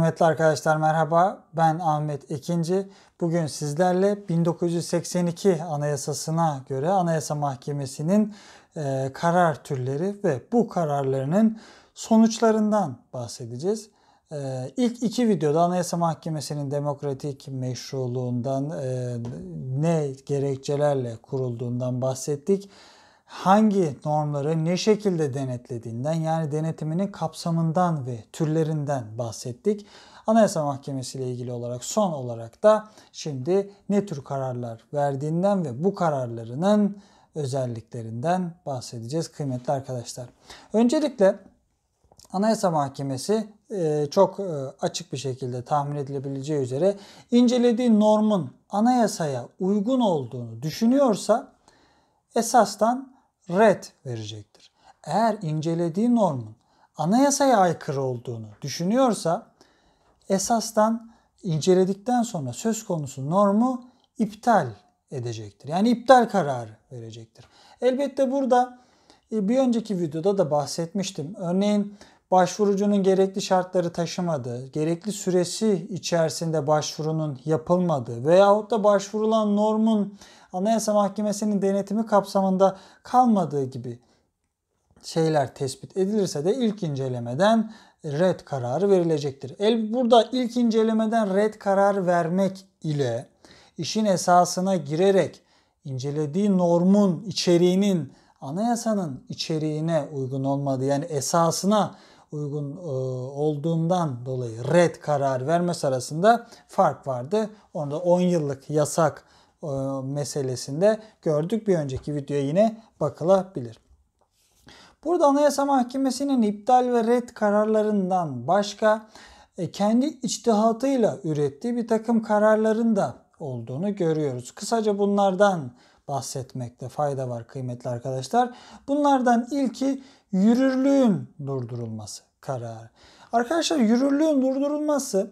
Kıymetli arkadaşlar merhaba. Ben Ahmet Ekinci. Bugün sizlerle 1982 Anayasasına göre Anayasa Mahkemesi'nin e, karar türleri ve bu kararlarının sonuçlarından bahsedeceğiz. E, ilk iki videoda Anayasa Mahkemesi'nin demokratik meşruluğundan e, ne gerekçelerle kurulduğundan bahsettik hangi normları ne şekilde denetlediğinden yani denetiminin kapsamından ve türlerinden bahsettik. Anayasa Mahkemesi ile ilgili olarak son olarak da şimdi ne tür kararlar verdiğinden ve bu kararlarının özelliklerinden bahsedeceğiz kıymetli arkadaşlar. Öncelikle Anayasa Mahkemesi e, çok e, açık bir şekilde tahmin edilebileceği üzere incelediği normun anayasaya uygun olduğunu düşünüyorsa esastan red verecektir. Eğer incelediği normun anayasaya aykırı olduğunu düşünüyorsa esastan inceledikten sonra söz konusu normu iptal edecektir. Yani iptal kararı verecektir. Elbette burada e, bir önceki videoda da bahsetmiştim. Örneğin başvurucunun gerekli şartları taşımadığı, gerekli süresi içerisinde başvurunun yapılmadığı veyahut da başvurulan normun Anayasa Mahkemesi'nin denetimi kapsamında kalmadığı gibi şeyler tespit edilirse de ilk incelemeden red kararı verilecektir. El burada ilk incelemeden red karar vermek ile işin esasına girerek incelediği normun içeriğinin anayasanın içeriğine uygun olmadığı yani esasına uygun e, olduğundan dolayı red karar vermesi arasında fark vardı. Onda 10 yıllık yasak e, meselesinde gördük. Bir önceki videoya yine bakılabilir. Burada Anayasa Mahkemesi'nin iptal ve red kararlarından başka e, kendi içtihatıyla ürettiği bir takım kararların da olduğunu görüyoruz. Kısaca bunlardan bahsetmekte fayda var kıymetli arkadaşlar. Bunlardan ilki yürürlüğün durdurulması kararı. Arkadaşlar yürürlüğün durdurulması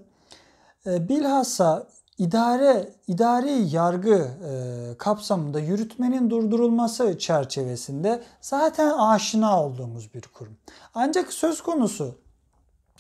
e, bilhassa idare idari yargı e, kapsamında yürütmenin durdurulması çerçevesinde zaten aşina olduğumuz bir kurum. Ancak söz konusu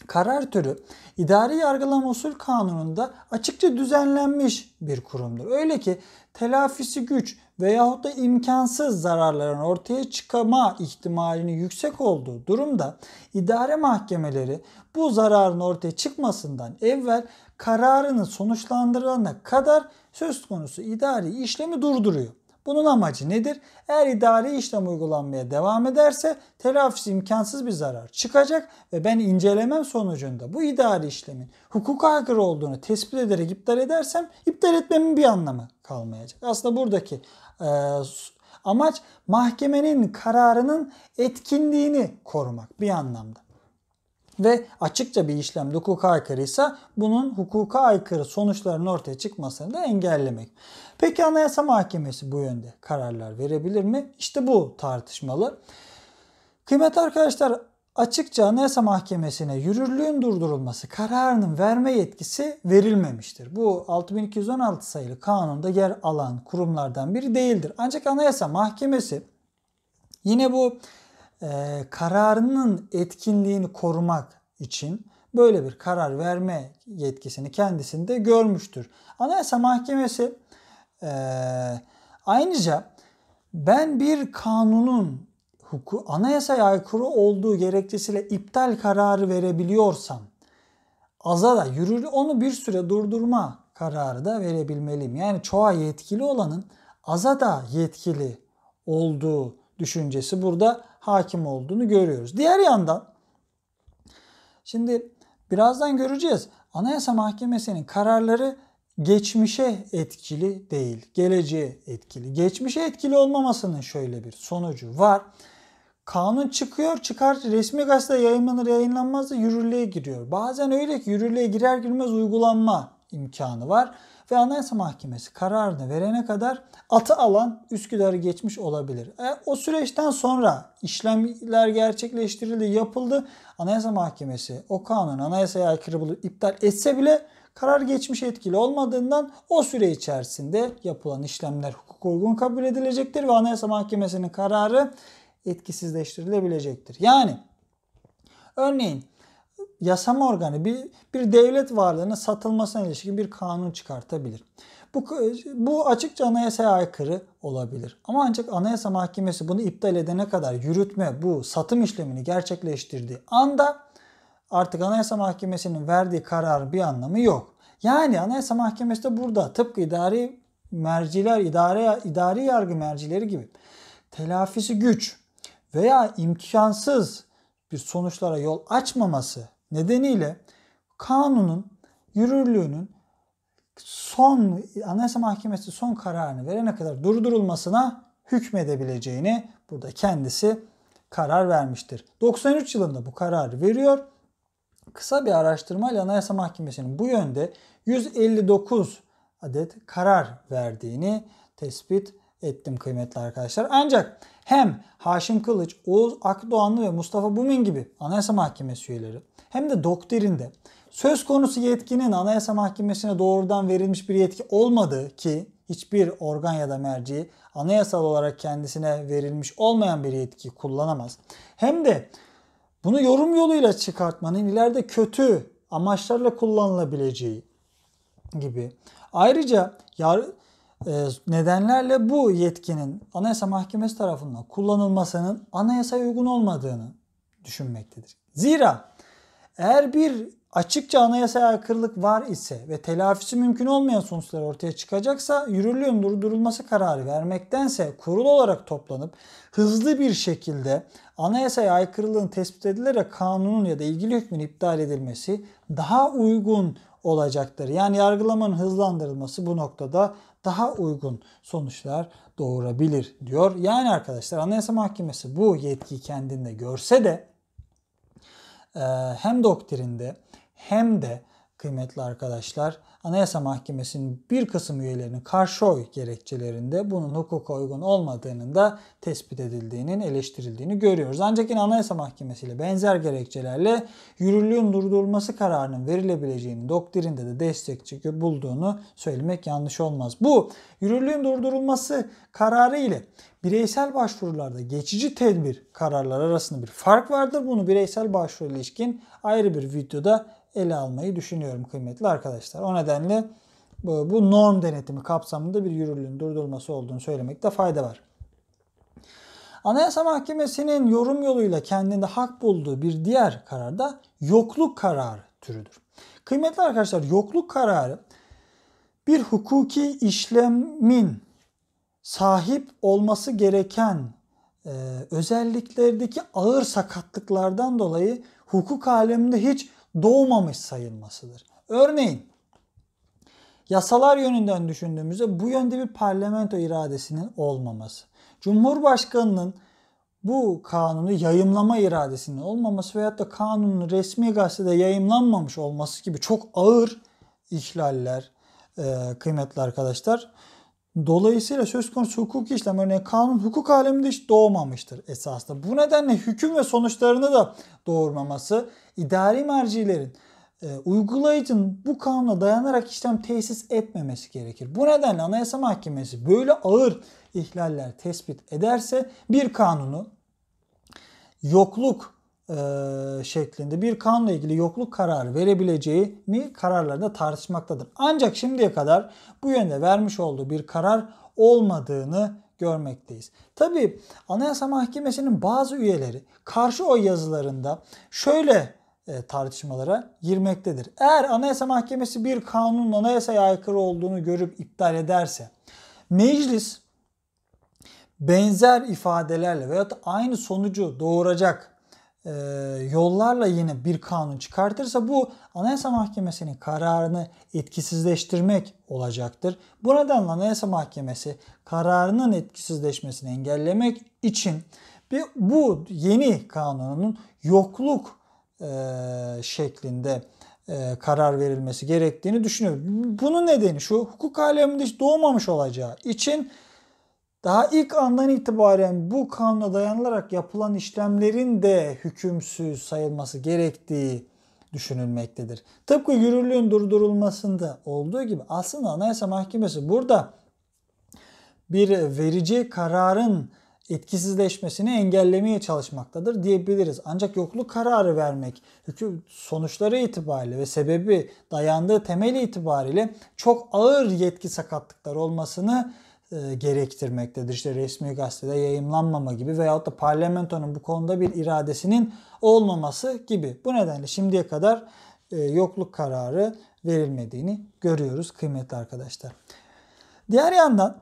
Karar türü idari yargılama usul kanununda açıkça düzenlenmiş bir kurumdur. Öyle ki telafisi güç veyahut da imkansız zararların ortaya çıkma ihtimalini yüksek olduğu durumda idare mahkemeleri bu zararın ortaya çıkmasından evvel kararını sonuçlandırana kadar söz konusu idari işlemi durduruyor. Bunun amacı nedir? Eğer idari işlem uygulanmaya devam ederse telafisi imkansız bir zarar çıkacak ve ben incelemem sonucunda bu idari işlemin hukuka aykırı olduğunu tespit ederek iptal edersem iptal etmemin bir anlamı kalmayacak. Aslında buradaki e, amaç mahkemenin kararının etkinliğini korumak bir anlamda ve açıkça bir işlem hukuka aykırıysa bunun hukuka aykırı sonuçların ortaya çıkmasını da engellemek. Peki Anayasa Mahkemesi bu yönde kararlar verebilir mi? İşte bu tartışmalı. Kıymetli arkadaşlar açıkça Anayasa Mahkemesi'ne yürürlüğün durdurulması kararının verme yetkisi verilmemiştir. Bu 6216 sayılı kanunda yer alan kurumlardan biri değildir. Ancak Anayasa Mahkemesi yine bu ee, kararının etkinliğini korumak için böyle bir karar verme yetkisini kendisinde görmüştür. Anayasa Mahkemesi e, ayrıca ben bir kanunun huku, anayasaya aykırı olduğu gerekçesiyle iptal kararı verebiliyorsam aza da yürür onu bir süre durdurma kararı da verebilmeliyim. Yani çoğa yetkili olanın aza da yetkili olduğu düşüncesi burada hakim olduğunu görüyoruz. Diğer yandan şimdi birazdan göreceğiz. Anayasa Mahkemesi'nin kararları geçmişe etkili değil, geleceğe etkili. Geçmişe etkili olmamasının şöyle bir sonucu var. Kanun çıkıyor, çıkar resmi gazete yayınlanır yayınlanmaz da yürürlüğe giriyor. Bazen öyle ki yürürlüğe girer girmez uygulanma imkanı var ve Anayasa Mahkemesi kararını verene kadar atı alan Üsküdar'ı geçmiş olabilir. E, o süreçten sonra işlemler gerçekleştirildi, yapıldı. Anayasa Mahkemesi o kanun anayasaya aykırı bulup iptal etse bile karar geçmiş etkili olmadığından o süre içerisinde yapılan işlemler hukuk uygun kabul edilecektir ve Anayasa Mahkemesi'nin kararı etkisizleştirilebilecektir. Yani örneğin yasama organı bir, bir devlet varlığının satılmasına ilişkin bir kanun çıkartabilir. Bu, bu açıkça anayasaya aykırı olabilir. Ama ancak anayasa mahkemesi bunu iptal edene kadar yürütme bu satım işlemini gerçekleştirdiği anda artık anayasa mahkemesinin verdiği karar bir anlamı yok. Yani anayasa mahkemesi de burada tıpkı idari merciler, idare, idari yargı mercileri gibi telafisi güç veya imkansız bir sonuçlara yol açmaması Nedeniyle kanunun yürürlüğünün son Anayasa Mahkemesi son kararını verene kadar durdurulmasına hükmedebileceğini burada kendisi karar vermiştir. 93 yılında bu kararı veriyor. Kısa bir araştırmayla Anayasa Mahkemesi'nin bu yönde 159 adet karar verdiğini tespit ettim kıymetli arkadaşlar. Ancak hem Haşim Kılıç, Oğuz Akdoğanlı ve Mustafa Bumin gibi Anayasa Mahkemesi üyeleri hem de doktrinde söz konusu yetkinin Anayasa Mahkemesi'ne doğrudan verilmiş bir yetki olmadığı ki hiçbir organ ya da merci anayasal olarak kendisine verilmiş olmayan bir yetki kullanamaz. Hem de bunu yorum yoluyla çıkartmanın ileride kötü amaçlarla kullanılabileceği gibi. Ayrıca yar, e, nedenlerle bu yetkinin Anayasa Mahkemesi tarafından kullanılmasının anayasaya uygun olmadığını düşünmektedir. Zira eğer bir açıkça anayasaya aykırılık var ise ve telafisi mümkün olmayan sonuçlar ortaya çıkacaksa yürürlüğün durdurulması kararı vermektense kurul olarak toplanıp hızlı bir şekilde anayasaya aykırılığın tespit edilerek kanunun ya da ilgili hükmün iptal edilmesi daha uygun olacaktır. Yani yargılamanın hızlandırılması bu noktada daha uygun sonuçlar doğurabilir diyor. Yani arkadaşlar Anayasa Mahkemesi bu yetkiyi kendinde görse de hem doktrinde hem de kıymetli arkadaşlar Anayasa Mahkemesi'nin bir kısım üyelerinin karşı oy gerekçelerinde bunun hukuka uygun olmadığının da tespit edildiğinin eleştirildiğini görüyoruz. Ancak yine Anayasa Mahkemesi ile benzer gerekçelerle yürürlüğün durdurulması kararının verilebileceğini doktrinde de destekçi bulduğunu söylemek yanlış olmaz. Bu yürürlüğün durdurulması kararı ile bireysel başvurularda geçici tedbir kararları arasında bir fark vardır. Bunu bireysel başvuru ilişkin ayrı bir videoda ele almayı düşünüyorum kıymetli arkadaşlar. O nedenle bu, bu norm denetimi kapsamında bir yürürlüğün durdurulması olduğunu söylemekte fayda var. Anayasa Mahkemesi'nin yorum yoluyla kendinde hak bulduğu bir diğer karar da yokluk kararı türüdür. Kıymetli arkadaşlar yokluk kararı bir hukuki işlemin sahip olması gereken e, özelliklerdeki ağır sakatlıklardan dolayı hukuk aleminde hiç doğmamış sayılmasıdır. Örneğin yasalar yönünden düşündüğümüzde bu yönde bir parlamento iradesinin olmaması. Cumhurbaşkanının bu kanunu yayımlama iradesinin olmaması veyahut da kanunun resmi gazetede yayımlanmamış olması gibi çok ağır ihlaller e, kıymetli arkadaşlar Dolayısıyla söz konusu hukuk işlem örneğin kanun hukuk aleminde hiç doğmamıştır esasında. Bu nedenle hüküm ve sonuçlarını da doğurmaması idari mercilerin e, uygulayıcının bu kanuna dayanarak işlem tesis etmemesi gerekir. Bu nedenle Anayasa Mahkemesi böyle ağır ihlaller tespit ederse bir kanunu yokluk şeklinde bir kanunla ilgili yokluk kararı verebileceği mi kararlarında tartışmaktadır. Ancak şimdiye kadar bu yönde vermiş olduğu bir karar olmadığını görmekteyiz. Tabi Anayasa Mahkemesi'nin bazı üyeleri karşı oy yazılarında şöyle tartışmalara girmektedir. Eğer Anayasa Mahkemesi bir kanunun anayasaya aykırı olduğunu görüp iptal ederse meclis benzer ifadelerle veyahut aynı sonucu doğuracak e, yollarla yine bir kanun çıkartırsa bu Anayasa Mahkemesi'nin kararını etkisizleştirmek olacaktır. Bu nedenle Anayasa Mahkemesi kararının etkisizleşmesini engellemek için bir, bu yeni kanunun yokluk e, şeklinde e, karar verilmesi gerektiğini düşünüyorum. Bunun nedeni şu hukuk aleminde hiç doğmamış olacağı için daha ilk andan itibaren bu kanuna dayanılarak yapılan işlemlerin de hükümsüz sayılması gerektiği düşünülmektedir. Tıpkı yürürlüğün durdurulmasında olduğu gibi aslında Anayasa Mahkemesi burada bir verici kararın etkisizleşmesini engellemeye çalışmaktadır diyebiliriz. Ancak yokluk kararı vermek hüküm sonuçları itibariyle ve sebebi dayandığı temel itibariyle çok ağır yetki sakatlıkları olmasını e, gerektirmektedir. İşte resmi gazetede yayınlanmama gibi veyahut da parlamentonun bu konuda bir iradesinin olmaması gibi. Bu nedenle şimdiye kadar e, yokluk kararı verilmediğini görüyoruz kıymetli arkadaşlar. Diğer yandan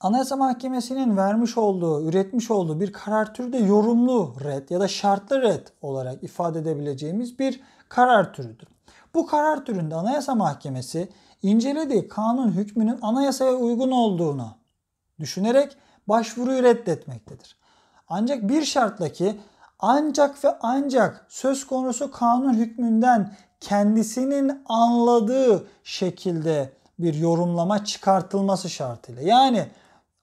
Anayasa Mahkemesi'nin vermiş olduğu, üretmiş olduğu bir karar türü de yorumlu red ya da şartlı red olarak ifade edebileceğimiz bir karar türüdür. Bu karar türünde Anayasa Mahkemesi incelediği kanun hükmünün anayasaya uygun olduğunu düşünerek başvuruyu reddetmektedir. Ancak bir şartla ki ancak ve ancak söz konusu kanun hükmünden kendisinin anladığı şekilde bir yorumlama çıkartılması şartıyla. Yani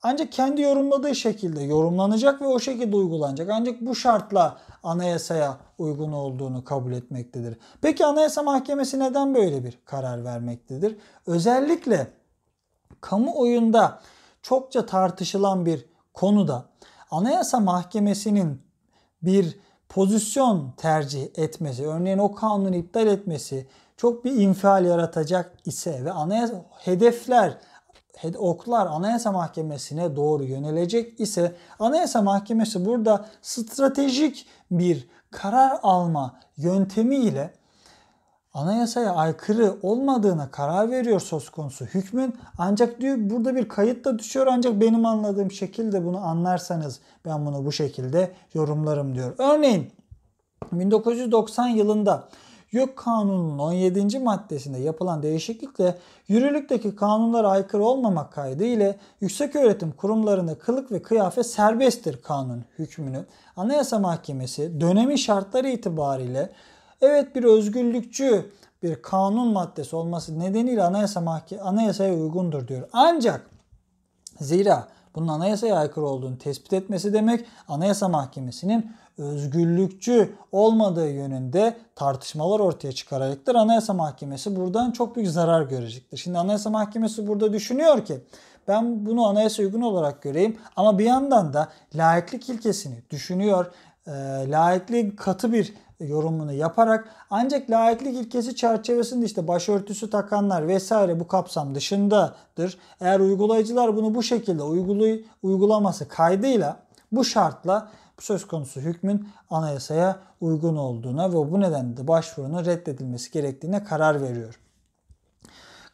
ancak kendi yorumladığı şekilde yorumlanacak ve o şekilde uygulanacak. Ancak bu şartla anayasaya uygun olduğunu kabul etmektedir. Peki Anayasa Mahkemesi neden böyle bir karar vermektedir? Özellikle kamuoyunda çokça tartışılan bir konuda Anayasa Mahkemesi'nin bir pozisyon tercih etmesi, örneğin o kanunu iptal etmesi çok bir infial yaratacak ise ve anayasa hedefler oklar Anayasa Mahkemesi'ne doğru yönelecek ise Anayasa Mahkemesi burada stratejik bir karar alma yöntemiyle anayasaya aykırı olmadığına karar veriyor söz konusu hükmün. Ancak diyor burada bir kayıt da düşüyor ancak benim anladığım şekilde bunu anlarsanız ben bunu bu şekilde yorumlarım diyor. Örneğin 1990 yılında YÖK Kanunu'nun 17. maddesinde yapılan değişiklikle yürürlükteki kanunlara aykırı olmamak kaydı ile yükseköğretim kurumlarında kılık ve kıyafet serbesttir kanun hükmünü Anayasa Mahkemesi dönemi şartları itibariyle evet bir özgürlükçü bir kanun maddesi olması nedeniyle anayasa mahke anayasaya uygundur diyor. Ancak zira bunun anayasaya aykırı olduğunu tespit etmesi demek Anayasa Mahkemesi'nin özgürlükçü olmadığı yönünde tartışmalar ortaya çıkaracaktır. Anayasa Mahkemesi buradan çok büyük zarar görecektir. Şimdi Anayasa Mahkemesi burada düşünüyor ki ben bunu anayasa uygun olarak göreyim ama bir yandan da laiklik ilkesini düşünüyor. E, laiklik katı bir yorumunu yaparak ancak laiklik ilkesi çerçevesinde işte başörtüsü takanlar vesaire bu kapsam dışındadır. Eğer uygulayıcılar bunu bu şekilde uygulay uygulaması kaydıyla bu şartla söz konusu hükmün anayasaya uygun olduğuna ve bu nedenle de başvurunun reddedilmesi gerektiğine karar veriyor.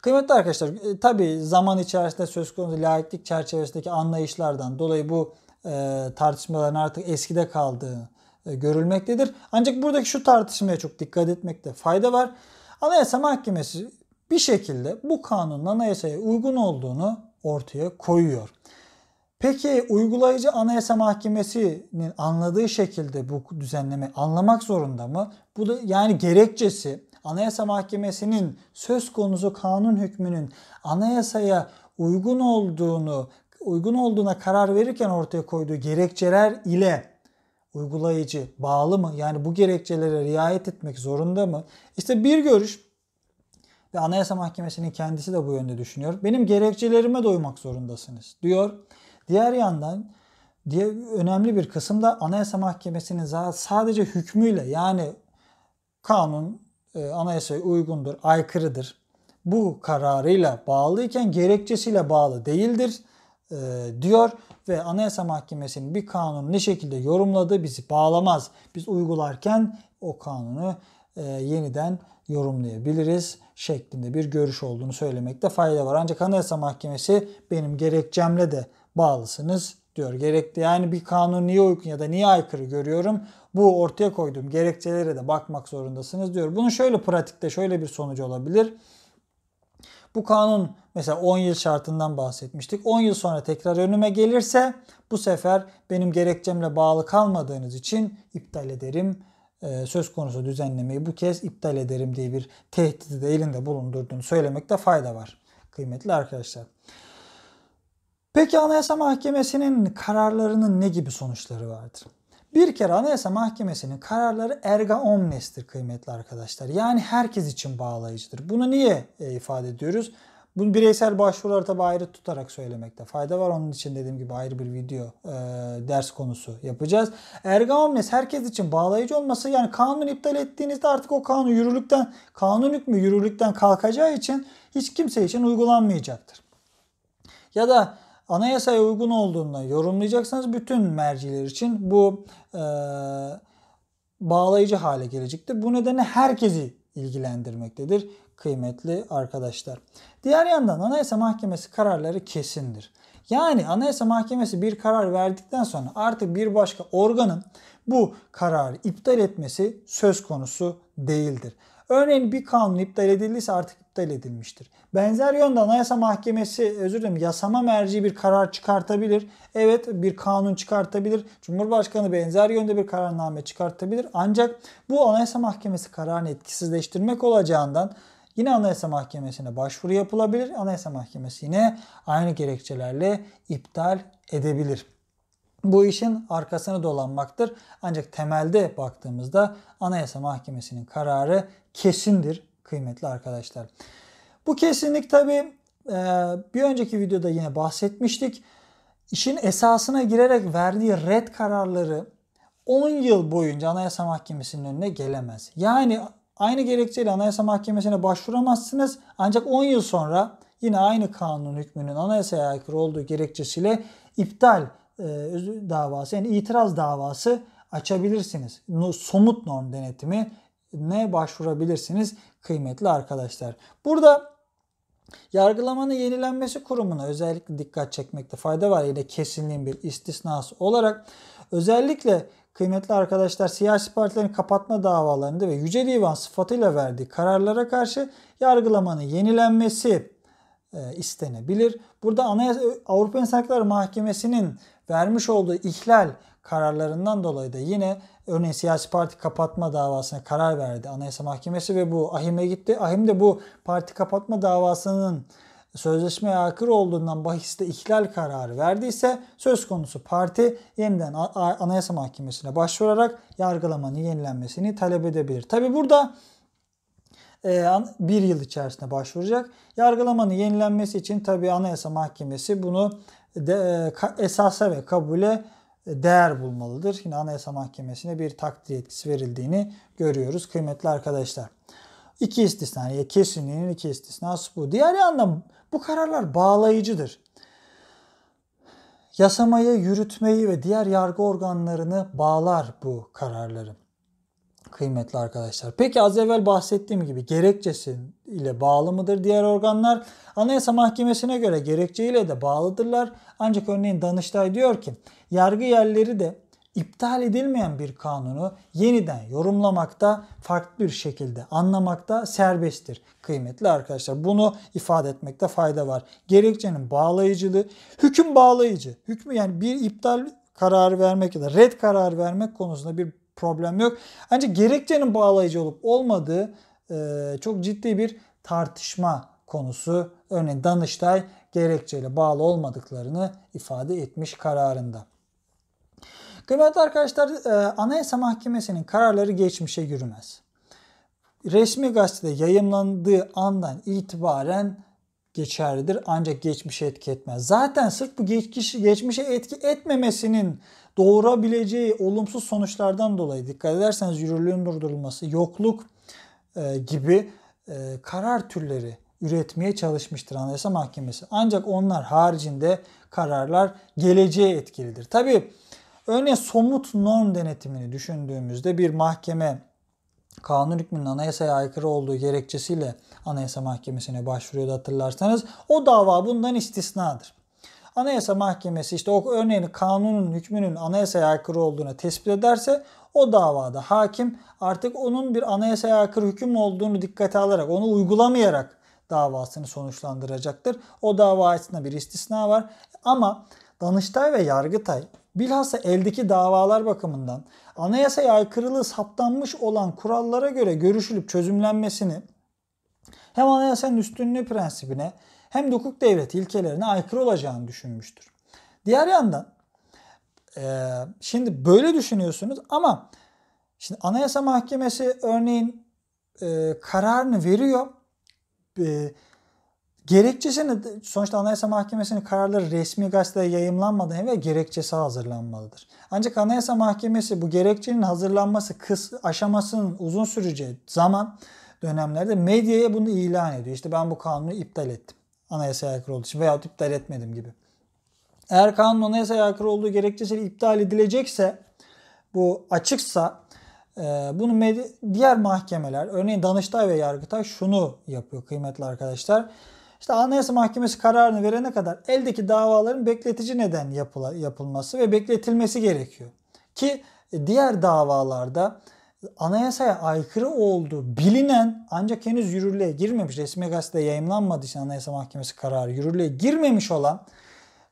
Kıymetli arkadaşlar e, tabi zaman içerisinde söz konusu laiklik çerçevesindeki anlayışlardan dolayı bu e, tartışmaların artık eskide kaldığı e, görülmektedir. Ancak buradaki şu tartışmaya çok dikkat etmekte fayda var. Anayasa Mahkemesi bir şekilde bu kanunun anayasaya uygun olduğunu ortaya koyuyor. Peki uygulayıcı Anayasa Mahkemesi'nin anladığı şekilde bu düzenleme anlamak zorunda mı? Bu da yani gerekçesi Anayasa Mahkemesi'nin söz konusu kanun hükmünün anayasaya uygun olduğunu uygun olduğuna karar verirken ortaya koyduğu gerekçeler ile uygulayıcı bağlı mı? Yani bu gerekçelere riayet etmek zorunda mı? İşte bir görüş ve Anayasa Mahkemesi'nin kendisi de bu yönde düşünüyor. Benim gerekçelerime de uymak zorundasınız diyor. Diğer yandan diye önemli bir kısım da Anayasa Mahkemesi'nin sadece hükmüyle yani kanun e, anayasaya uygundur, aykırıdır. Bu kararıyla bağlıyken gerekçesiyle bağlı değildir e, diyor ve Anayasa Mahkemesi'nin bir kanunu ne şekilde yorumladığı bizi bağlamaz. Biz uygularken o kanunu e, yeniden yorumlayabiliriz şeklinde bir görüş olduğunu söylemekte fayda var. Ancak Anayasa Mahkemesi benim gerekçemle de bağlısınız diyor. Gerekli yani bir kanun niye uygun ya da niye aykırı görüyorum? Bu ortaya koyduğum gerekçelere de bakmak zorundasınız diyor. Bunun şöyle pratikte şöyle bir sonucu olabilir. Bu kanun mesela 10 yıl şartından bahsetmiştik. 10 yıl sonra tekrar önüme gelirse bu sefer benim gerekçemle bağlı kalmadığınız için iptal ederim. Ee, söz konusu düzenlemeyi bu kez iptal ederim diye bir tehdidi de elinde bulundurduğunu söylemekte fayda var kıymetli arkadaşlar. Peki Anayasa Mahkemesi'nin kararlarının ne gibi sonuçları vardır? Bir kere Anayasa Mahkemesi'nin kararları erga omnes'tir kıymetli arkadaşlar. Yani herkes için bağlayıcıdır. Bunu niye e, ifade ediyoruz? Bunu bireysel başvuruları tabi ayrı tutarak söylemekte fayda var. Onun için dediğim gibi ayrı bir video e, ders konusu yapacağız. Erga omnes herkes için bağlayıcı olması yani kanun iptal ettiğinizde artık o kanun yürürlükten kanun hükmü yürürlükten kalkacağı için hiç kimse için uygulanmayacaktır. Ya da anayasaya uygun olduğunu yorumlayacaksanız bütün merciler için bu e, bağlayıcı hale gelecektir. Bu nedenle herkesi ilgilendirmektedir kıymetli arkadaşlar. Diğer yandan Anayasa Mahkemesi kararları kesindir. Yani Anayasa Mahkemesi bir karar verdikten sonra artık bir başka organın bu kararı iptal etmesi söz konusu değildir. Örneğin bir kanun iptal edildiyse artık iptal edilmiştir. Benzer yönde Anayasa Mahkemesi özür dilerim yasama merci bir karar çıkartabilir. Evet bir kanun çıkartabilir. Cumhurbaşkanı benzer yönde bir kararname çıkartabilir. Ancak bu Anayasa Mahkemesi kararını etkisizleştirmek olacağından Yine Anayasa Mahkemesi'ne başvuru yapılabilir. Anayasa Mahkemesi yine aynı gerekçelerle iptal edebilir. Bu işin arkasını dolanmaktır. Ancak temelde baktığımızda Anayasa Mahkemesi'nin kararı kesindir kıymetli arkadaşlar. Bu kesinlik tabi e, bir önceki videoda yine bahsetmiştik. İşin esasına girerek verdiği red kararları 10 yıl boyunca Anayasa Mahkemesi'nin önüne gelemez. Yani aynı gerekçeyle Anayasa Mahkemesi'ne başvuramazsınız ancak 10 yıl sonra yine aynı kanun hükmünün anayasaya aykırı olduğu gerekçesiyle iptal e, davası yani itiraz davası açabilirsiniz. Somut norm denetimi ne başvurabilirsiniz kıymetli arkadaşlar. Burada Yargılamanın yenilenmesi kurumuna özellikle dikkat çekmekte fayda var. Yine kesinliğin bir istisnası olarak özellikle kıymetli arkadaşlar siyasi partilerin kapatma davalarında ve Yüce Divan sıfatıyla verdiği kararlara karşı yargılamanın yenilenmesi e, istenebilir. Burada Anayasa Avrupa İnsan Hakları Mahkemesi'nin vermiş olduğu ihlal kararlarından dolayı da yine örneğin siyasi parti kapatma davasına karar verdi Anayasa Mahkemesi ve bu ahime gitti. Ahim de bu parti kapatma davasının sözleşmeye akır olduğundan bahiste ihlal kararı verdiyse söz konusu parti yeniden Anayasa Mahkemesi'ne başvurarak yargılamanın yenilenmesini talep edebilir. Tabi burada e, bir yıl içerisinde başvuracak. Yargılamanın yenilenmesi için tabi Anayasa Mahkemesi bunu de, e, esasa ve kabule değer bulmalıdır. Yine Anayasa Mahkemesi'ne bir takdir yetkisi verildiğini görüyoruz kıymetli arkadaşlar. İki istisna, ya kesinliğinin iki istisnası bu. Diğer yandan bu kararlar bağlayıcıdır. Yasamayı, yürütmeyi ve diğer yargı organlarını bağlar bu kararları kıymetli arkadaşlar. Peki az evvel bahsettiğim gibi gerekçesi ile bağlı mıdır diğer organlar? Anayasa Mahkemesi'ne göre ile de bağlıdırlar. Ancak örneğin Danıştay diyor ki yargı yerleri de iptal edilmeyen bir kanunu yeniden yorumlamakta farklı bir şekilde anlamakta serbesttir kıymetli arkadaşlar. Bunu ifade etmekte fayda var. Gerekçenin bağlayıcılığı, hüküm bağlayıcı. Hükmü yani bir iptal kararı vermek ya da red kararı vermek konusunda bir problem yok. Ancak gerekçenin bağlayıcı olup olmadığı e, çok ciddi bir tartışma konusu. Örneğin Danıştay gerekçeyle bağlı olmadıklarını ifade etmiş kararında. Kıymetli arkadaşlar e, Anayasa Mahkemesi'nin kararları geçmişe yürümez. Resmi gazetede yayımlandığı andan itibaren geçerlidir ancak geçmişe etki etmez. Zaten sırf bu geçmiş, geçmişe etki etmemesinin doğurabileceği olumsuz sonuçlardan dolayı dikkat ederseniz yürürlüğün durdurulması, yokluk e, gibi e, karar türleri üretmeye çalışmıştır Anayasa Mahkemesi. Ancak onlar haricinde kararlar geleceğe etkilidir. Tabii örneğin somut norm denetimini düşündüğümüzde bir mahkeme kanun hükmünün anayasaya aykırı olduğu gerekçesiyle Anayasa Mahkemesi'ne başvuruyordu hatırlarsanız. O dava bundan istisnadır. Anayasa Mahkemesi işte o örneğin kanunun hükmünün anayasaya aykırı olduğuna tespit ederse o davada hakim artık onun bir anayasaya aykırı hüküm olduğunu dikkate alarak onu uygulamayarak davasını sonuçlandıracaktır. O dava açısından bir istisna var. Ama Danıştay ve Yargıtay Bilhassa eldeki davalar bakımından anayasaya aykırılığı saptanmış olan kurallara göre görüşülüp çözümlenmesini hem anayasanın üstünlüğü prensibine hem de hukuk devleti ilkelerine aykırı olacağını düşünmüştür. Diğer yandan e, şimdi böyle düşünüyorsunuz ama şimdi Anayasa Mahkemesi örneğin e, kararını veriyor. E, Gerekçesini sonuçta Anayasa Mahkemesi'nin kararları resmi gazeteye yayımlanmadan evvel gerekçesi hazırlanmalıdır. Ancak Anayasa Mahkemesi bu gerekçenin hazırlanması kıs aşamasının uzun süreceği zaman dönemlerde medyaya bunu ilan ediyor. İşte ben bu kanunu iptal ettim. Anayasaya aykırı olduğu için veya iptal etmedim gibi. Eğer kanun anayasaya aykırı olduğu gerekçesiyle iptal edilecekse bu açıksa e, bunu diğer mahkemeler örneğin Danıştay ve Yargıtay şunu yapıyor kıymetli arkadaşlar işte Anayasa Mahkemesi kararını verene kadar eldeki davaların bekletici neden yapıla, yapılması ve bekletilmesi gerekiyor. Ki e, diğer davalarda anayasaya aykırı olduğu bilinen ancak henüz yürürlüğe girmemiş, resmi gazetede yayınlanmadığı için Anayasa Mahkemesi kararı yürürlüğe girmemiş olan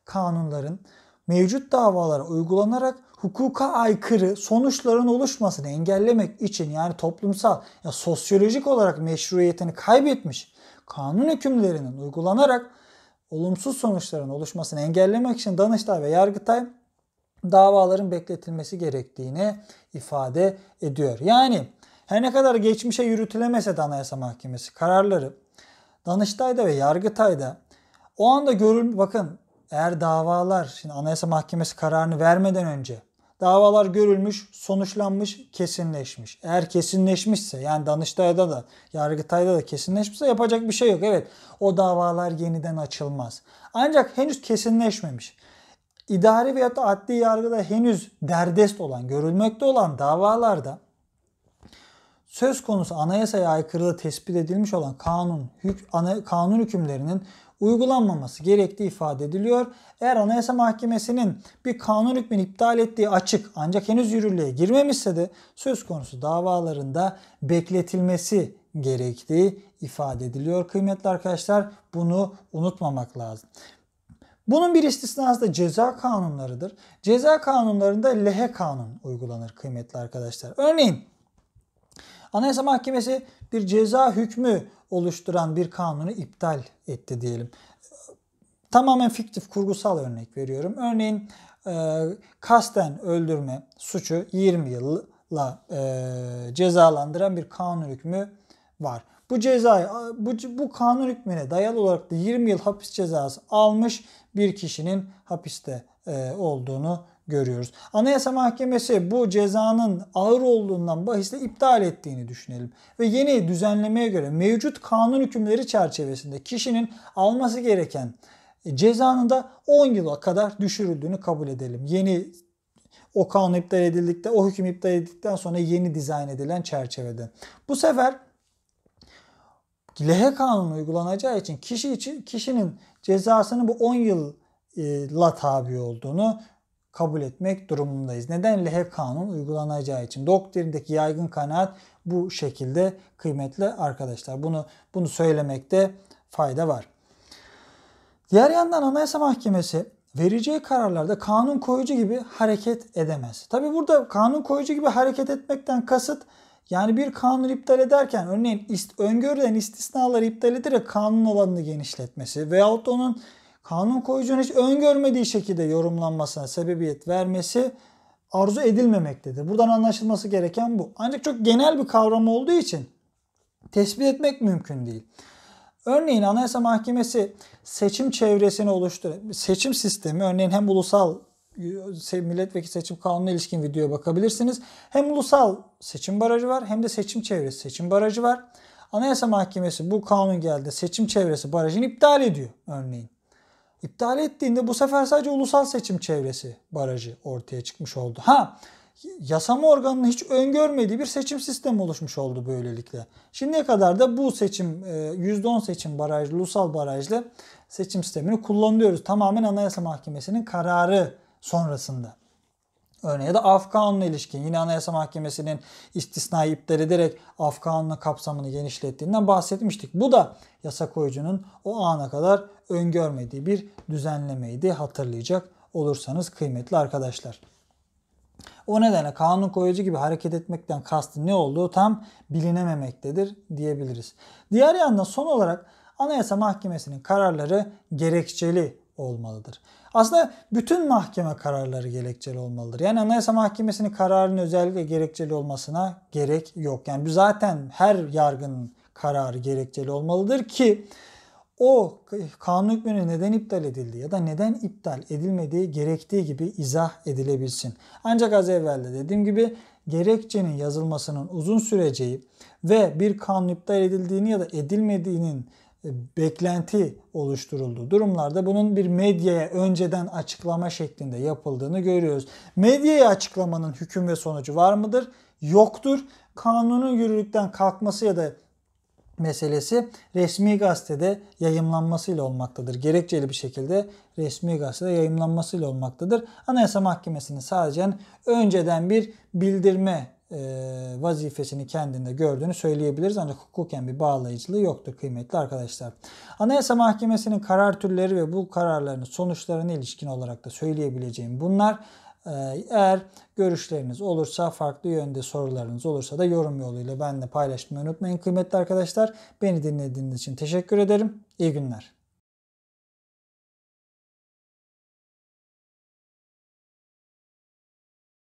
kanunların mevcut davalara uygulanarak hukuka aykırı sonuçların oluşmasını engellemek için yani toplumsal ya sosyolojik olarak meşruiyetini kaybetmiş kanun hükümlerinin uygulanarak olumsuz sonuçların oluşmasını engellemek için Danıştay ve Yargıtay davaların bekletilmesi gerektiğini ifade ediyor. Yani her ne kadar geçmişe yürütülemese de Anayasa Mahkemesi kararları Danıştay'da ve Yargıtay'da o anda görül bakın eğer davalar şimdi Anayasa Mahkemesi kararını vermeden önce Davalar görülmüş, sonuçlanmış, kesinleşmiş. Eğer kesinleşmişse yani Danıştay'da da Yargıtay'da da kesinleşmişse yapacak bir şey yok. Evet o davalar yeniden açılmaz. Ancak henüz kesinleşmemiş. İdari veya da adli yargıda henüz derdest olan, görülmekte olan davalarda söz konusu anayasaya aykırılığı tespit edilmiş olan kanun, hük, ana, kanun hükümlerinin uygulanmaması gerektiği ifade ediliyor. Eğer Anayasa Mahkemesi'nin bir kanun hükmünü iptal ettiği açık ancak henüz yürürlüğe girmemişse de söz konusu davalarında bekletilmesi gerektiği ifade ediliyor. Kıymetli arkadaşlar bunu unutmamak lazım. Bunun bir istisnası da ceza kanunlarıdır. Ceza kanunlarında lehe kanun uygulanır kıymetli arkadaşlar. Örneğin Anayasa Mahkemesi bir ceza hükmü oluşturan bir kanunu iptal etti diyelim. Tamamen fiktif, kurgusal örnek veriyorum. Örneğin e, kasten öldürme suçu 20 yılla e, cezalandıran bir kanun hükmü var. Bu cezayı bu, bu kanun hükmüne dayalı olarak da 20 yıl hapis cezası almış bir kişinin hapiste e, olduğunu görüyoruz. Anayasa Mahkemesi bu cezanın ağır olduğundan bahisle iptal ettiğini düşünelim. Ve yeni düzenlemeye göre mevcut kanun hükümleri çerçevesinde kişinin alması gereken e, cezanın da 10 yıla kadar düşürüldüğünü kabul edelim. Yeni o kanun iptal edildikte o hüküm iptal edildikten sonra yeni dizayn edilen çerçevede. Bu sefer lehe kanunu uygulanacağı için kişi için kişinin cezasının bu 10 yıl yılla tabi olduğunu kabul etmek durumundayız. Neden lehe kanun uygulanacağı için. Doktrindeki yaygın kanaat bu şekilde kıymetli arkadaşlar. Bunu bunu söylemekte fayda var. Diğer yandan Anayasa Mahkemesi vereceği kararlarda kanun koyucu gibi hareket edemez. Tabi burada kanun koyucu gibi hareket etmekten kasıt yani bir kanun iptal ederken örneğin ist, öngörülen istisnaları iptal ederek kanun alanını genişletmesi veyahut onun kanun koyucunun hiç öngörmediği şekilde yorumlanmasına sebebiyet vermesi arzu edilmemektedir. Buradan anlaşılması gereken bu. Ancak çok genel bir kavram olduğu için tespit etmek mümkün değil. Örneğin Anayasa Mahkemesi seçim çevresini oluştur, Seçim sistemi örneğin hem ulusal e, milletvekili seçim kanununa ilişkin videoya bakabilirsiniz. Hem ulusal seçim barajı var hem de seçim çevresi seçim barajı var. Anayasa Mahkemesi bu kanun geldi seçim çevresi barajını iptal ediyor örneğin. İptal ettiğinde bu sefer sadece ulusal seçim çevresi barajı ortaya çıkmış oldu. Ha yasama organının hiç öngörmediği bir seçim sistemi oluşmuş oldu böylelikle. Şimdiye kadar da bu seçim %10 e, seçim barajlı, ulusal barajlı seçim sistemini kullanıyoruz. Tamamen Anayasa Mahkemesi'nin kararı sonrasında örneği ya da Afgan'la ilişkin yine Anayasa Mahkemesi'nin istisnai iptal ederek Afgan'la kapsamını genişlettiğinden bahsetmiştik. Bu da yasa koyucunun o ana kadar öngörmediği bir düzenlemeydi hatırlayacak olursanız kıymetli arkadaşlar. O nedenle kanun koyucu gibi hareket etmekten kastı ne olduğu tam bilinememektedir diyebiliriz. Diğer yandan son olarak Anayasa Mahkemesi'nin kararları gerekçeli olmalıdır. Aslında bütün mahkeme kararları gerekçeli olmalıdır. Yani Anayasa Mahkemesi'nin kararının özellikle gerekçeli olmasına gerek yok. Yani zaten her yargının kararı gerekçeli olmalıdır ki o kanun hükmünü neden iptal edildi ya da neden iptal edilmediği gerektiği gibi izah edilebilsin. Ancak az evvel de dediğim gibi gerekçenin yazılmasının uzun süreceği ve bir kanun iptal edildiğini ya da edilmediğinin beklenti oluşturuldu. Durumlarda bunun bir medyaya önceden açıklama şeklinde yapıldığını görüyoruz. Medyaya açıklamanın hüküm ve sonucu var mıdır? Yoktur. Kanunun yürürlükten kalkması ya da meselesi resmi gazetede yayımlanmasıyla olmaktadır. Gerekçeli bir şekilde resmi gazetede yayımlanmasıyla olmaktadır. Anayasa Mahkemesi'nin sadece önceden bir bildirme e, vazifesini kendinde gördüğünü söyleyebiliriz ancak hukuken bir bağlayıcılığı yoktur kıymetli arkadaşlar. Anayasa Mahkemesi'nin karar türleri ve bu kararların sonuçlarına ilişkin olarak da söyleyebileceğim bunlar. E, eğer görüşleriniz olursa, farklı yönde sorularınız olursa da yorum yoluyla benimle paylaşmayı unutmayın kıymetli arkadaşlar. Beni dinlediğiniz için teşekkür ederim. İyi günler.